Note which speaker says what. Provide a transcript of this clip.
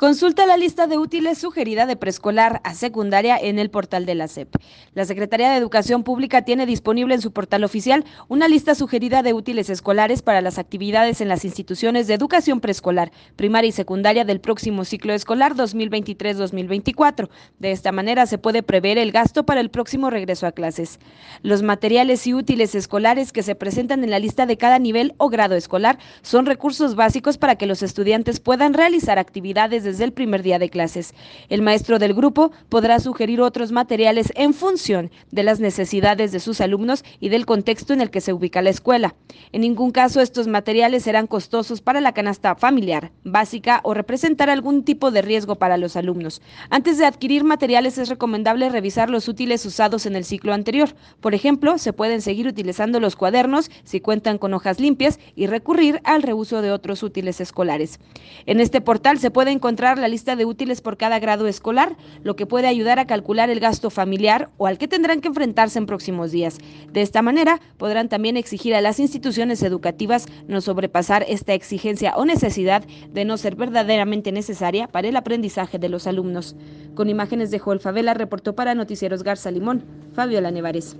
Speaker 1: Consulta la lista de útiles sugerida de preescolar a secundaria en el portal de la SEP. La Secretaría de Educación Pública tiene disponible en su portal oficial una lista sugerida de útiles escolares para las actividades en las instituciones de educación preescolar, primaria y secundaria del próximo ciclo escolar 2023-2024. De esta manera se puede prever el gasto para el próximo regreso a clases. Los materiales y útiles escolares que se presentan en la lista de cada nivel o grado escolar son recursos básicos para que los estudiantes puedan realizar actividades de desde el primer día de clases. El maestro del grupo podrá sugerir otros materiales en función de las necesidades de sus alumnos y del contexto en el que se ubica la escuela. En ningún caso estos materiales serán costosos para la canasta familiar, básica o representar algún tipo de riesgo para los alumnos. Antes de adquirir materiales es recomendable revisar los útiles usados en el ciclo anterior. Por ejemplo, se pueden seguir utilizando los cuadernos si cuentan con hojas limpias y recurrir al reuso de otros útiles escolares. En este portal se puede encontrar la lista de útiles por cada grado escolar, lo que puede ayudar a calcular el gasto familiar o al que tendrán que enfrentarse en próximos días. De esta manera, podrán también exigir a las instituciones educativas no sobrepasar esta exigencia o necesidad de no ser verdaderamente necesaria para el aprendizaje de los alumnos. Con imágenes de Joel Favela, reportó para Noticieros Garza Limón, Fabiola Nevares.